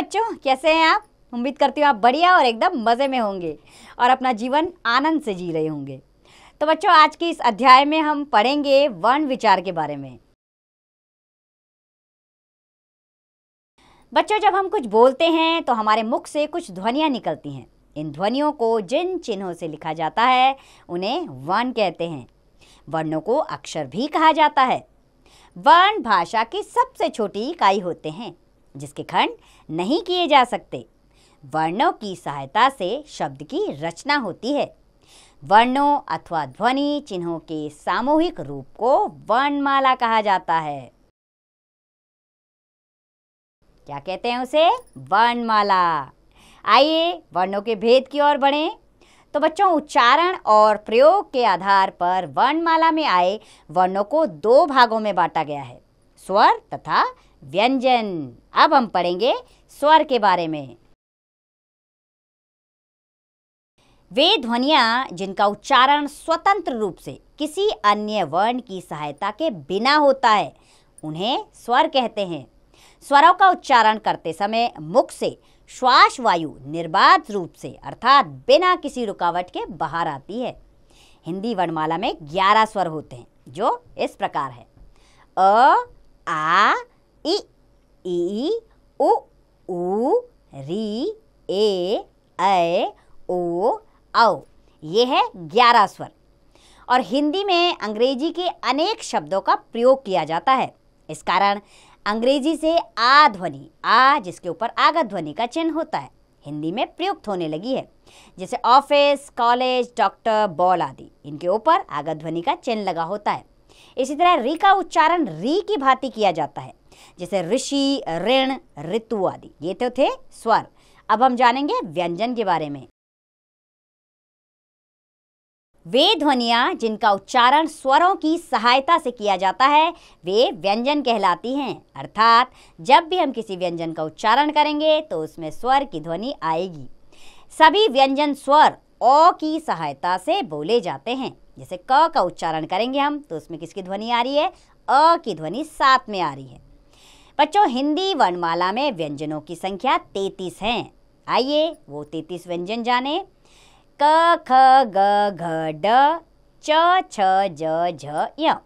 बच्चों कैसे हैं आप उम्मीद करती हूँ आप बढ़िया और एकदम मज़े में होंगे और अपना जीवन आनंद से जी रहे होंगे तो बच्चों आज के इस अध्याय में हम पढ़ेंगे वर्ण विचार के बारे में बच्चों जब हम कुछ बोलते हैं तो हमारे मुख से कुछ ध्वनियाँ निकलती हैं इन ध्वनियों को जिन चिन्हों से लिखा जाता है उन्हें वर्ण कहते हैं वर्णों को अक्षर भी कहा जाता है वर्ण भाषा की सबसे छोटी इकाई होते हैं जिसके खंड नहीं किए जा सकते वर्णों की सहायता से शब्द की रचना होती है वर्णों अथवा ध्वनि चिन्हों के सामूहिक रूप को वर्णमाला कहा जाता है क्या कहते हैं उसे वर्णमाला आइए वर्णों के भेद की ओर बढ़ें तो बच्चों उच्चारण और प्रयोग के आधार पर वर्णमाला में आए वर्णों को दो भागों में बांटा गया है स्वर तथा व्यंजन अब हम पढ़ेंगे स्वर के बारे में वे ध्वनिया जिनका उच्चारण स्वतंत्र रूप से किसी अन्य वर्ण की सहायता के बिना होता है उन्हें स्वर कहते हैं स्वरों का उच्चारण करते समय मुख से श्वास वायु निर्बाध रूप से अर्थात बिना किसी रुकावट के बाहर आती है हिंदी वर्णमाला में ग्यारह स्वर होते हैं जो इस प्रकार है अ आ इ ई ओ ऊ री ए ऐ ओ औ ये है ग्यारह स्वर और हिंदी में अंग्रेजी के अनेक शब्दों का प्रयोग किया जाता है इस कारण अंग्रेजी से आ ध्वनि आ जिसके ऊपर आगत ध्वनि का चिन्ह होता है हिंदी में प्रयुक्त होने लगी है जैसे ऑफिस कॉलेज डॉक्टर बॉल आदि इनके ऊपर आगत ध्वनि का चिन्ह लगा होता है इसी तरह री का उच्चारण री की भांति किया जाता है जैसे ऋषि ऋण ऋतु आदि ये तो थे स्वर अब हम जानेंगे व्यंजन के बारे में वे ध्वनिया जिनका उच्चारण स्वरों की सहायता से किया जाता है वे व्यंजन कहलाती हैं अर्थात जब भी हम किसी व्यंजन का उच्चारण करेंगे तो उसमें स्वर की ध्वनि आएगी सभी व्यंजन स्वर ओ की सहायता से बोले जाते हैं जैसे क का उच्चारण करेंगे हम तो उसमें किसकी ध्वनि आ रही है अ की ध्वनि साथ में आ रही है बच्चों हिंदी वर्णमाला में व्यंजनों की संख्या तैतीस है आइए वो तैतीस व्यंजन जाने क ख ग घ ड च छ ज झ य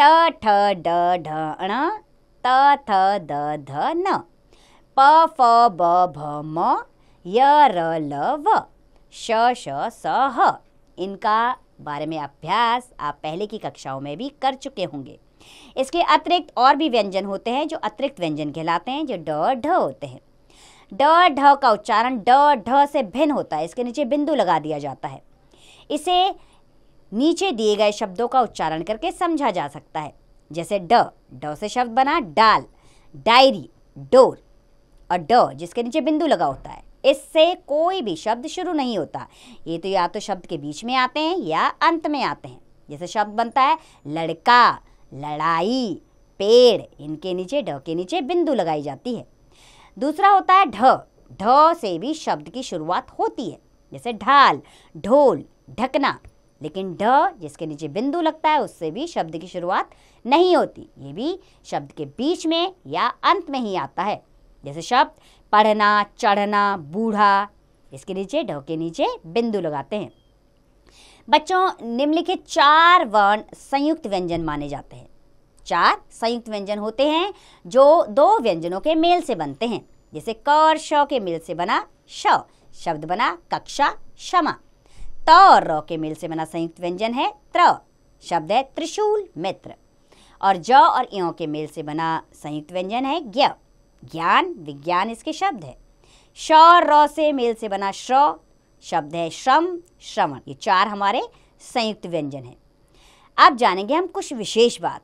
ट ठ ड ढ ण त थ द ध न प फ ब भ म य र ल व श श स ह इनका बारे में अभ्यास आप पहले की कक्षाओं में भी कर चुके होंगे इसके अतिरिक्त और भी व्यंजन होते हैं जो अतिरिक्त व्यंजन कहलाते हैं जो ड ढ होते हैं ड ढ का उच्चारण ड ढ से भिन्न होता है इसके नीचे बिंदु लगा दिया जाता है इसे नीचे दिए गए शब्दों का उच्चारण करके समझा जा सकता है जैसे ड ड से शब्द बना डाल डायरी डोर और ड जिसके नीचे बिंदु लगा होता है इससे कोई भी शब्द शुरू नहीं होता ये तो या तो शब्द के बीच में आते हैं या अंत में आते हैं जैसे शब्द बनता है लड़का लड़ाई पेड़ इनके नीचे ढ के नीचे बिंदु लगाई जाती है दूसरा होता है ढ ढ से भी शब्द की शुरुआत होती है जैसे ढाल ढोल ढकना लेकिन ढ जिसके नीचे बिंदु लगता है उससे भी शब्द की शुरुआत नहीं होती ये भी शब्द के बीच में या अंत में ही आता है जैसे शब्द पढ़ना चढ़ना बूढ़ा इसके नीचे ढ के नीचे बिंदु लगाते हैं बच्चों निम्नलिखित चार वर्ण संयुक्त व्यंजन माने जाते हैं चार संयुक्त व्यंजन होते हैं जो दो व्यंजनों के मेल से बनते हैं जैसे क और श के मेल से बना श शब्द बना कक्षा क्षमा त और र के मेल से बना संयुक्त व्यंजन है त्र शब्द है त्रिशूल मित्र और ज और इं के मेल से बना संयुक्त व्यंजन है ज्ञ ज्ञान विज्ञान इसके शब्द है श और र से मेल से बना श्र शब्द है श्रम श्रवण ये चार हमारे संयुक्त व्यंजन हैं अब जानेंगे हम कुछ विशेष बात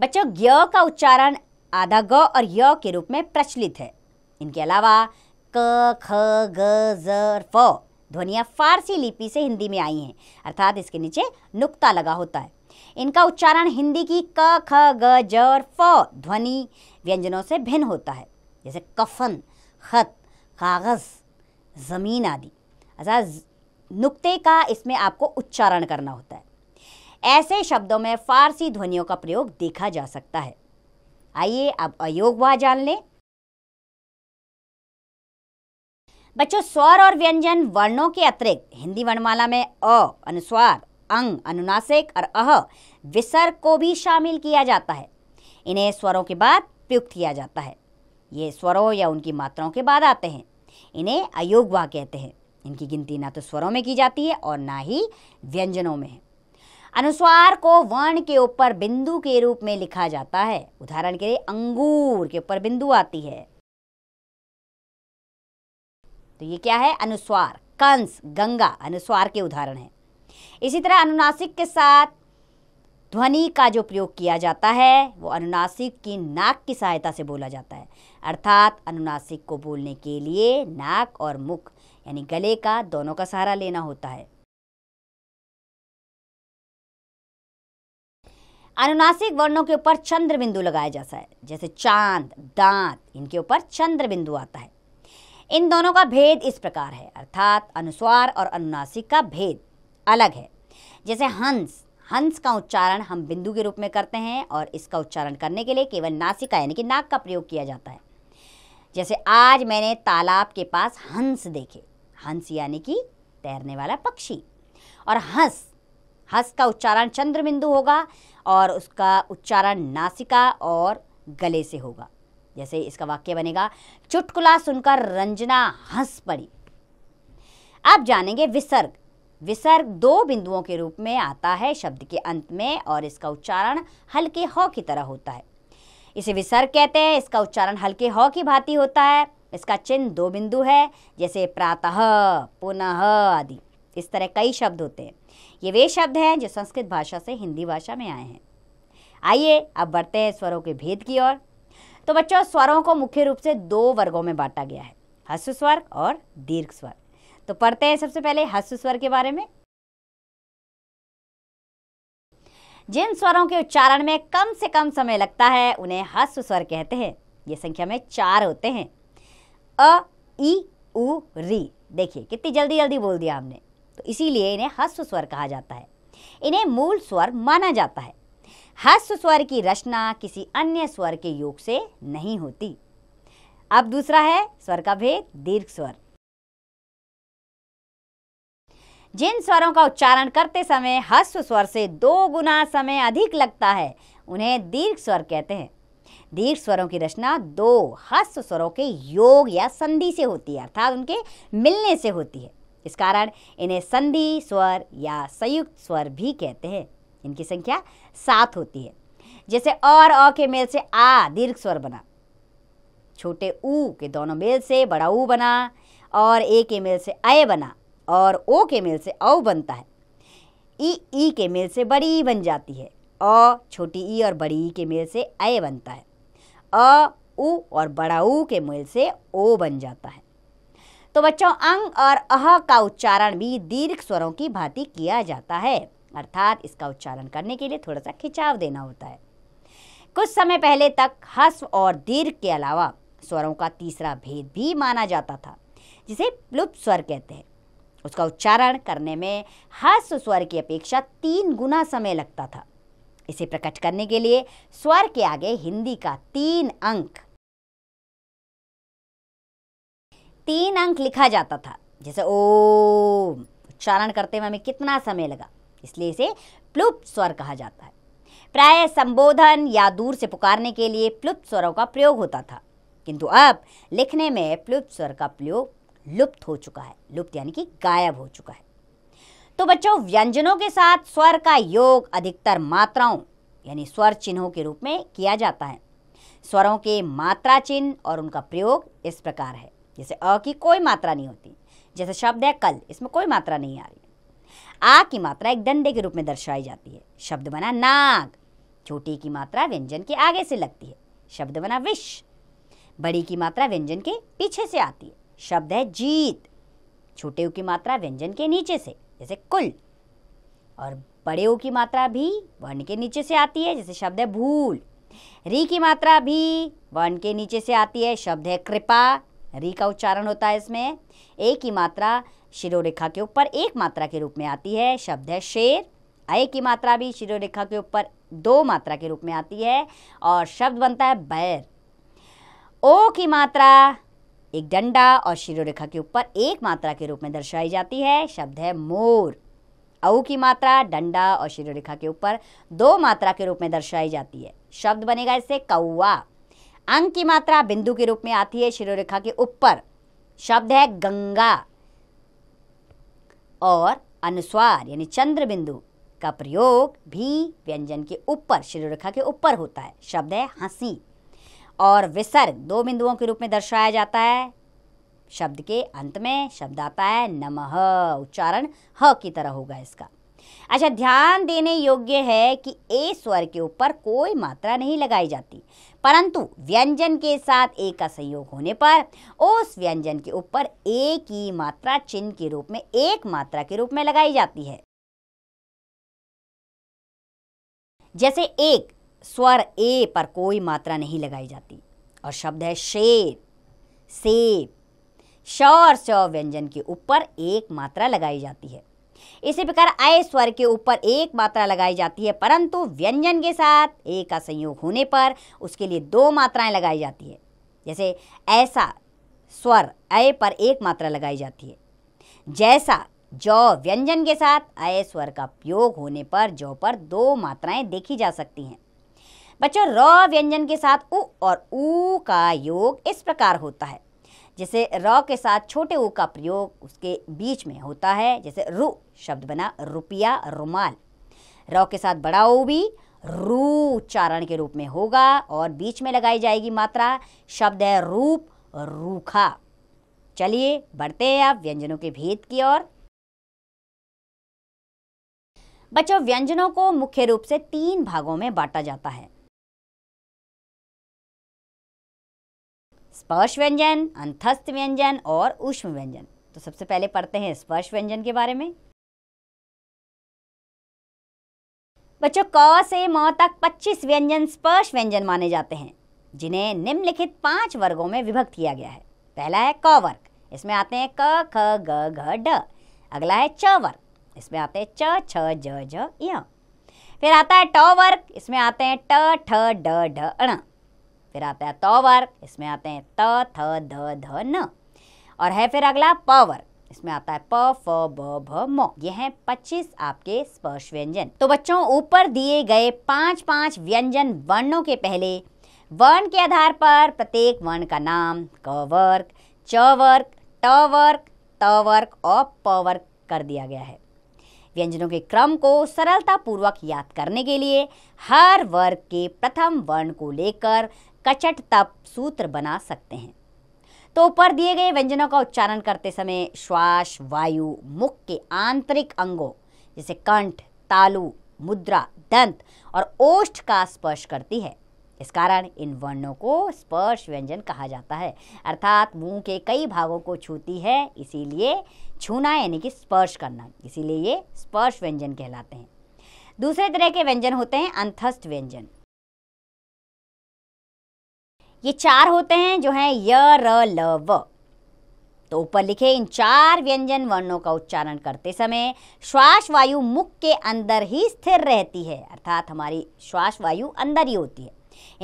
बच्चों ज्ञ का उच्चारण आधा ग और य के रूप में प्रचलित है इनके अलावा क ख ग ज और फ ध्वनियाँ फारसी लिपि से हिंदी में आई हैं अर्थात इसके नीचे नुक्ता लगा होता है इनका उच्चारण हिंदी की क ख ग ज और फ ध्वनि व्यंजनों से भिन्न होता है जैसे कफन खत कागज़ ज़मीन आदि अच्छा नुक्ते का इसमें आपको उच्चारण करना होता है ऐसे शब्दों में फारसी ध्वनियों का प्रयोग देखा जा सकता है आइए अब अयोग वह जान लें बच्चों स्वर और व्यंजन वर्णों के अतिरिक्त हिंदी वर्णमाला में अ अनुस्वार अंग अनुनासिक और अह विसर्ग को भी शामिल किया जाता है इन्हें स्वरों के बाद प्रयुक्त किया जाता है ये स्वरों या उनकी मात्राओं के बाद आते हैं इन्हें अयोगवा कहते हैं इनकी गिनती ना तो स्वरों में की जाती है और ना ही व्यंजनों में है अनुस्वार को वर्ण के ऊपर बिंदु के रूप में लिखा जाता है उदाहरण के लिए अंगूर के ऊपर बिंदु आती है तो ये क्या है अनुस्वार कंस गंगा अनुस्वार के उदाहरण है इसी तरह अनुनासिक के साथ ध्वनि का जो प्रयोग किया जाता है वो अनुनासिक की नाक की सहायता से बोला जाता है अर्थात अनुनासिक को बोलने के लिए नाक और मुख यानी गले का दोनों का सहारा लेना होता है अनुनासिक वर्णों के ऊपर चंद्र बिंदु लगाया जाता है जैसे चांद दांत इनके ऊपर चंद्र बिंदु आता है इन दोनों का भेद इस प्रकार है अर्थात अनुस्वार और अनुनासिक का भेद अलग है जैसे हंस हंस का उच्चारण हम बिंदु के रूप में करते हैं और इसका उच्चारण करने के लिए केवल नासिका यानी कि नाक का प्रयोग किया जाता है जैसे आज मैंने तालाब के पास हंस देखे हंस यानी कि तैरने वाला पक्षी और हंस हंस का उच्चारण चंद्र बिंदु होगा और उसका उच्चारण नासिका और गले से होगा जैसे इसका वाक्य बनेगा चुटकुला सुनकर रंजना हंस पड़ी अब जानेंगे विसर्ग विसर्ग दो बिंदुओं के रूप में आता है शब्द के अंत में और इसका उच्चारण हल्के हौ की तरह होता है इसे विसर्ग कहते हैं इसका उच्चारण हल्के हौ की भांति होता है इसका चिन्ह दो बिंदु है जैसे प्रातः पुनः आदि इस तरह कई शब्द होते हैं ये वे शब्द हैं जो संस्कृत भाषा से हिंदी भाषा में आए हैं आइए अब बढ़ते हैं स्वरों के भेद की ओर तो बच्चों स्वरों को मुख्य रूप से दो वर्गों में बांटा गया है हस्व स्वर और दीर्घ स्वर तो पढ़ते हैं सबसे पहले हस्व स्वर के बारे में जिन स्वरों के उच्चारण में कम से कम समय लगता है उन्हें हस्व स्वर कहते हैं ये संख्या में चार होते हैं अ ई उ री देखिए कितनी जल्दी जल्दी बोल दिया हमने तो इसीलिए इन्हें हस्व स्वर कहा जाता है इन्हें मूल स्वर माना जाता है हस्व स्वर की रचना किसी अन्य स्वर के योग से नहीं होती अब दूसरा है स्वर का भेद दीर्घ स्वर जिन स्वरों का उच्चारण करते समय हस्व स्वर से दो गुना समय अधिक लगता है उन्हें दीर्घ स्वर कहते हैं दीर्घ स्वरों की रचना दो हस्व स्वरों के योग या संधि से होती है अर्थात उनके मिलने से होती है इस कारण इन्हें संधि स्वर या संयुक्त स्वर भी कहते हैं इनकी संख्या सात होती है जैसे और अ के मेल से आ दीर्घ स्वर बना छोटे ऊ के दोनों मेल से बड़ा ऊ बना और ए के मेल से अय बना और ओ के मेल से औ बनता है ई ई के मेल से बड़ी ई बन जाती है अ छोटी ई और बड़ी ई के मेल से अय बनता है अ उ और बड़ा ऊ के मेल से ओ बन जाता है तो बच्चों अंग और अह का उच्चारण भी दीर्घ स्वरों की भांति किया जाता है अर्थात इसका उच्चारण करने के लिए थोड़ा सा खिंचाव देना होता है कुछ समय पहले तक हस्व और दीर्घ के अलावा स्वरों का तीसरा भेद भी माना जाता था जिसे प्लुप स्वर कहते हैं उसका उच्चारण करने में हस्व स्वर की अपेक्षा तीन गुना समय लगता था इसे प्रकट करने के लिए स्वर के आगे हिंदी का तीन अंक तीन अंक लिखा जाता था जैसे ओ उच्चारण करते हुए हमें कितना समय लगा इसलिए इसे प्लुप स्वर कहा जाता है प्राय संबोधन या दूर से पुकारने के लिए प्लुप स्वरों का प्रयोग होता था किंतु अब लिखने में प्लुप स्वर का प्रयोग लुप्त हो चुका है लुप्त यानी कि गायब हो चुका है तो बच्चों व्यंजनों के साथ स्वर का योग अधिकतर मात्राओं यानी स्वर चिन्हों के रूप में किया जाता है स्वरों के मात्रा चिन्ह और उनका प्रयोग इस प्रकार है जैसे अ की कोई मात्रा नहीं होती जैसे शब्द है कल इसमें कोई मात्रा नहीं आ रही आ की मात्रा एक डंडे के रूप में दर्शाई जाती है शब्द बना नाग छोटी की मात्रा व्यंजन के आगे से लगती है शब्द बना विश बड़ी की मात्रा व्यंजन के पीछे से आती है शब्द है जीत छोटे ऊ की मात्रा व्यंजन के नीचे से जैसे कुल और बड़े ऊ की मात्रा भी वर्ण के नीचे से आती है जैसे शब्द है भूल री की मात्रा भी वर्ण के नीचे से आती है शब्द है कृपा री का उच्चारण होता है इसमें ए की मात्रा शिरोरेखा के ऊपर एक मात्रा के रूप में आती है शब्द है शेर अय की मात्रा भी शिरोरेखा के ऊपर दो मात्रा के रूप में आती है और शब्द बनता है बैर ओ की मात्रा एक डंडा और शिरोरेखा के ऊपर एक मात्रा के रूप में दर्शाई जाती है शब्द है मोर औ की मात्रा डंडा और शिरोरेखा के ऊपर दो मात्रा के रूप में दर्शाई जाती है शब्द बनेगा इससे कौआ अंग की मात्रा बिंदु के रूप में आती है शिरोरेखा के ऊपर शब्द है गंगा और अनुस्वार यानी चंद्र बिंदु का प्रयोग भी व्यंजन के ऊपर शिरोरेखा के ऊपर होता है शब्द है हंसी और विसर्ग दो बिंदुओं के रूप में दर्शाया जाता है शब्द के अंत में शब्द आता है नमः उच्चारण ह की तरह होगा इसका अच्छा ध्यान देने योग्य है कि ए स्वर के ऊपर कोई मात्रा नहीं लगाई जाती परंतु व्यंजन के साथ ए का संयोग होने पर उस व्यंजन के ऊपर ए की मात्रा चिन्ह के रूप में एक मात्रा के रूप में लगाई जाती है जैसे एक स्वर ए पर कोई मात्रा नहीं लगाई जाती और शब्द है शेर सेब श और स व्यंजन के ऊपर एक मात्रा लगाई जाती है इसी प्रकार अय स्वर के ऊपर एक मात्रा लगाई जाती है परंतु व्यंजन के साथ ए का संयोग होने पर उसके लिए दो मात्राएं लगाई जाती है जैसे ऐसा स्वर अय पर एक मात्रा लगाई जाती है जैसा जौ व्यंजन के साथ अय स्वर का प्रयोग होने पर जौ पर दो मात्राएं देखी जा सकती हैं बच्चों र व्यंजन के साथ उ और ऊ का योग इस प्रकार होता है जैसे र के साथ छोटे ऊ का प्रयोग उसके बीच में होता है जैसे रु शब्द बना रुपया रुमाल र के साथ बड़ा ऊ भी रू उच्चारण के रूप में होगा और बीच में लगाई जाएगी मात्रा शब्द है रूप रूखा चलिए बढ़ते हैं आप व्यंजनों के भेद की ओर बच्चों व्यंजनों को मुख्य रूप से तीन भागों में बांटा जाता है स्पर्श व्यंजन अंतस्थ व्यंजन और उष्म व्यंजन तो सबसे पहले पढ़ते हैं स्पर्श व्यंजन के बारे में बच्चों क से म तक 25 व्यंजन स्पर्श व्यंजन माने जाते हैं जिन्हें निम्नलिखित पांच वर्गों में विभक्त किया गया है पहला है क वर्ग इसमें आते हैं क ख ग घ ड अगला है च वर्ग इसमें आते हैं च छ ज ज य फिर आता है ट वर्ग इसमें आते हैं ट ठ ड ढ अण फिर आता है तोवर इसमें आते हैं त थ ध ध न और है फिर अगला पवर इसमें आता है प फ ब भ म ये हैं पच्चीस आपके स्पर्श व्यंजन तो बच्चों ऊपर दिए गए पांच पांच व्यंजन वर्णों के पहले वर्ण के आधार पर प्रत्येक वर्ण का नाम क वर्ग च वर्ग ट वर्ग त वर्ग और प वर्ग कर दिया गया है व्यंजनों के क्रम को सरलता पूर्वक याद करने के लिए हर वर्ग के प्रथम वर्ण को लेकर कचट तप सूत्र बना सकते हैं तो ऊपर दिए गए व्यंजनों का उच्चारण करते समय श्वास वायु मुख के आंतरिक अंगों जैसे कंठ तालु मुद्रा दंत और ओष्ठ का स्पर्श करती है इस कारण इन वर्णों को स्पर्श व्यंजन कहा जाता है अर्थात मुंह के कई भागों को छूती है इसीलिए छूना यानी कि स्पर्श करना इसीलिए ये स्पर्श व्यंजन कहलाते हैं दूसरे तरह के व्यंजन होते हैं अंतस्थ व्यंजन ये चार होते हैं जो हैं य र ल व तो ऊपर लिखे इन चार व्यंजन वर्णों का उच्चारण करते समय श्वास वायु मुख के अंदर ही स्थिर रहती है अर्थात हमारी श्वास वायु अंदर ही होती है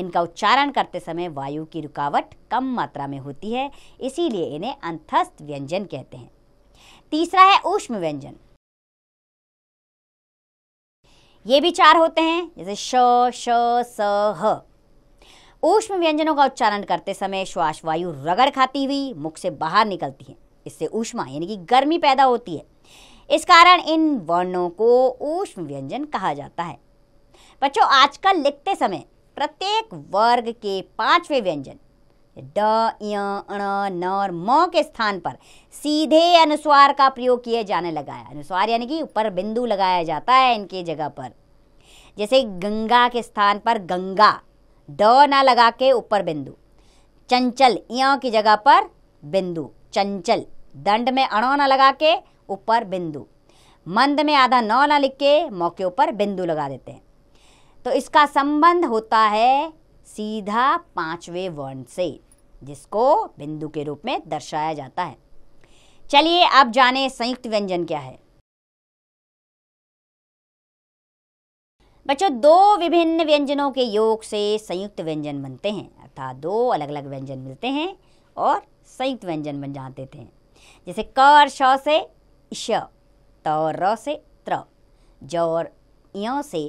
इनका उच्चारण करते समय वायु की रुकावट कम मात्रा में होती है इसीलिए इन्हें अंतस्थ व्यंजन कहते हैं तीसरा है ऊष्म व्यंजन ये भी चार होते हैं जैसे श श स ह ऊष्म व्यंजनों का उच्चारण करते समय श्वास वायु रगड़ खाती हुई मुख से बाहर निकलती है इससे ऊष्मा यानी कि गर्मी पैदा होती है इस कारण इन वर्णों को ऊष्म व्यंजन कहा जाता है बच्चों आजकल लिखते समय प्रत्येक वर्ग के पांचवें व्यंजन ड न और म के स्थान पर सीधे अनुस्वार का प्रयोग किए जाने लगा है अनुस्वार यानी कि ऊपर बिंदु लगाया जाता है इनके जगह पर जैसे गंगा के स्थान पर गंगा ड ना लगा के ऊपर बिंदु चंचल इं की जगह पर बिंदु चंचल दंड में अणो ना लगा के ऊपर बिंदु मंद में आधा नौ ना लिख के मौके ऊपर बिंदु लगा देते हैं तो इसका संबंध होता है सीधा पांचवें वर्ण से जिसको बिंदु के रूप में दर्शाया जाता है चलिए आप जाने संयुक्त व्यंजन क्या है बच्चों दो विभिन्न व्यंजनों के योग से संयुक्त व्यंजन बनते हैं अर्थात दो अलग अलग व्यंजन मिलते हैं और संयुक्त व्यंजन बन जाते थे जैसे क और श से श त और र से त्र ज और य से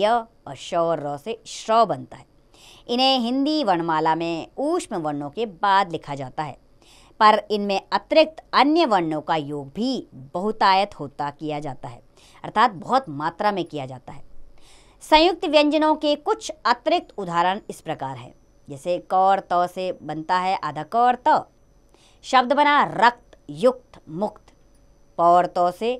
य और श और र से श्र बनता है इन्हें हिंदी वर्णमाला में ऊष्म वर्णों के बाद लिखा जाता है पर इनमें अतिरिक्त अन्य वर्णों का योग भी बहुतायत होता किया जाता है अर्थात बहुत मात्रा में किया जाता है संयुक्त व्यंजनों के कुछ अतिरिक्त उदाहरण इस प्रकार है जैसे कौर त से बनता है आधा कौर त शब्द बना रक्त युक्त मुक्त पौर त से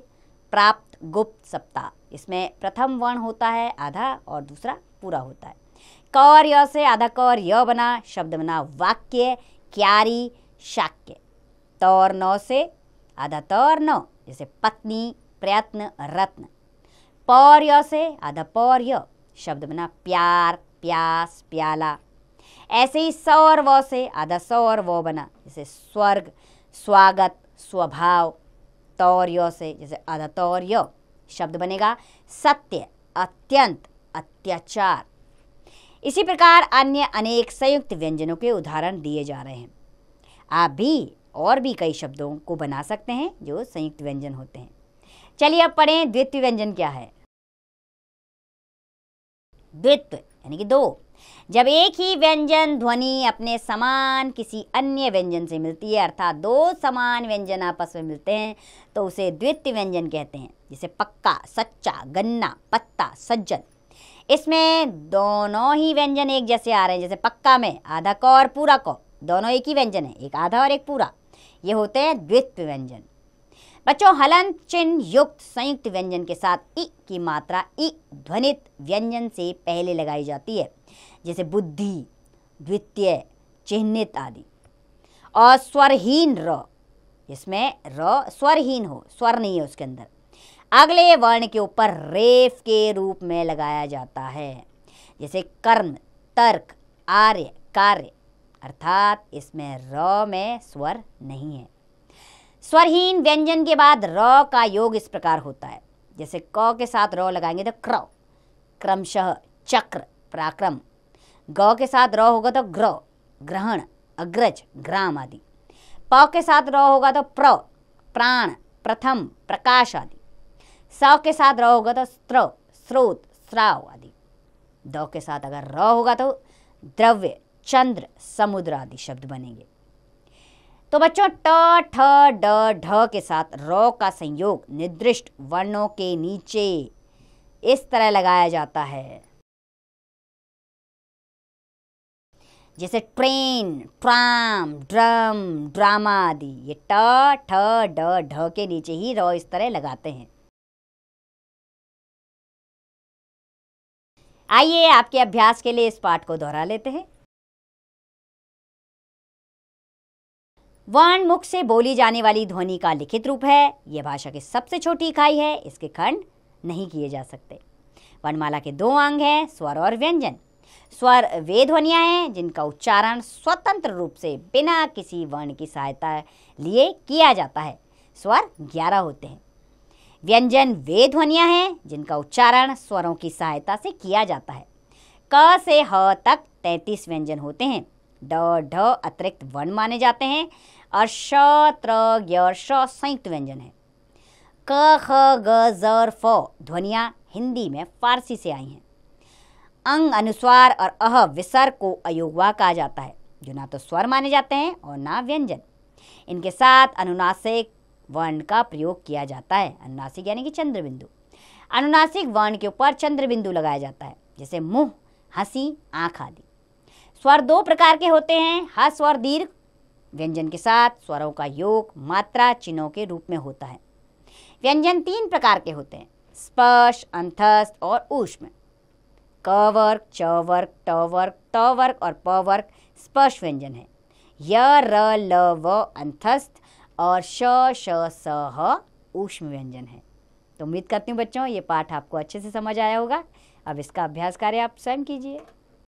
प्राप्त गुप्त सप्ताह इसमें प्रथम वर्ण होता है आधा और दूसरा पूरा होता है कौर य से आधा कौर य बना शब्द बना वाक्य क्यारी शाक्य तौर नौ से आधा तौर नौ जैसे पत्नी प्रयत्न रत्न पौर्य से आधा य शब्द बना प्यार प्यास प्याला ऐसे ही सौर व से आधा सौर व बना जैसे स्वर्ग स्वागत स्वभाव तौर्य से जैसे आधा तौर्य शब्द बनेगा सत्य अत्यंत अत्याचार इसी प्रकार अन्य अनेक संयुक्त व्यंजनों के उदाहरण दिए जा रहे हैं आप भी और भी कई शब्दों को बना सकते हैं जो संयुक्त व्यंजन होते हैं चलिए अब पढ़ें द्वितीय व्यंजन क्या है द्वित्व यानी कि दो जब एक ही व्यंजन ध्वनि अपने समान किसी अन्य व्यंजन से मिलती है अर्थात दो समान व्यंजन आपस में मिलते हैं तो उसे द्वित्व व्यंजन कहते हैं जैसे पक्का सच्चा गन्ना पत्ता सज्जन इसमें दोनों ही व्यंजन एक जैसे आ रहे हैं जैसे पक्का में आधा क और पूरा क दोनों एक ही व्यंजन है एक आधा और एक पूरा ये होते हैं द्वित्व व्यंजन बच्चों हलन चिन्ह युक्त संयुक्त व्यंजन के साथ ई की मात्रा ई ध्वनित व्यंजन से पहले लगाई जाती है जैसे बुद्धि द्वितीय चिन्हित आदि और स्वरहीन र इसमें र स्वरहीन हो स्वर नहीं है उसके अंदर अगले वर्ण के ऊपर रेफ के रूप में लगाया जाता है जैसे कर्म तर्क आर्य कार्य अर्थात इसमें र में स्वर नहीं है स्वरहीन व्यंजन के बाद र का योग इस प्रकार होता है जैसे क के साथ र लगाएंगे तो क्र क्रमशः चक्र पराक्रम ग के साथ र होगा तो ग्र ग्रहण अग्रज ग्राम आदि प के साथ र होगा तो प्र प्राण प्रथम प्रकाश आदि स के साथ र होगा तो स्त्र स्रोत स्राव आदि द के साथ अगर र होगा तो द्रव्य चंद्र समुद्र आदि शब्द बनेंगे तो बच्चों ट ठ ड ढ के साथ र का संयोग निर्दिष्ट वर्णों के नीचे इस तरह लगाया जाता है जैसे ट्रेन ट्राम ड्रम ड्रामा आदि ये ट ठ ड ढ के नीचे ही र इस तरह लगाते हैं आइए आपके अभ्यास के लिए इस पाठ को दोहरा लेते हैं वर्ण मुख से बोली जाने वाली ध्वनि का लिखित रूप है यह भाषा की सबसे छोटी इकाई है इसके खंड नहीं किए जा सकते वर्णमाला के दो अंग हैं स्वर और व्यंजन स्वर वे ध्वनिया हैं जिनका उच्चारण स्वतंत्र रूप से बिना किसी वर्ण की सहायता लिए किया जाता है स्वर ग्यारह होते हैं व्यंजन वे ध्वनिया हैं जिनका उच्चारण स्वरों की सहायता से किया जाता है क से ह तक तैंतीस व्यंजन होते हैं ड ढ अतिरिक्त वर्ण माने जाते हैं और त्र श संयुक्त व्यंजन है क ख ग जर फ ध्वनियाँ हिंदी में फारसी से आई हैं अंग अनुस्वार और अह विसर को अयोगवा कहा जाता है जो ना तो स्वर माने जाते हैं और ना व्यंजन इनके साथ अनुनासिक वर्ण का प्रयोग किया जाता है अनुनासिक यानी कि चंद्रबिंदु अनुनासिक वर्ण के ऊपर चंद्रबिंदु लगाया जाता है जैसे मुंह हंसी आँख आदि स्वर दो प्रकार के होते हैं हस्व और दीर्घ व्यंजन के साथ स्वरों का योग मात्रा चिन्हों के रूप में होता है व्यंजन तीन प्रकार के होते हैं स्पर्श अंतस्थ और ऊष्म क वर्ग च वर्ग ट वर्ग त वर्ग और प वर्ग स्पर्श व्यंजन है य र ल व अंतस्थ और श श स ह ऊष्म व्यंजन है तो उम्मीद करती हूँ बच्चों ये पाठ आपको अच्छे से समझ आया होगा अब इसका अभ्यास कार्य आप स्वयं कीजिए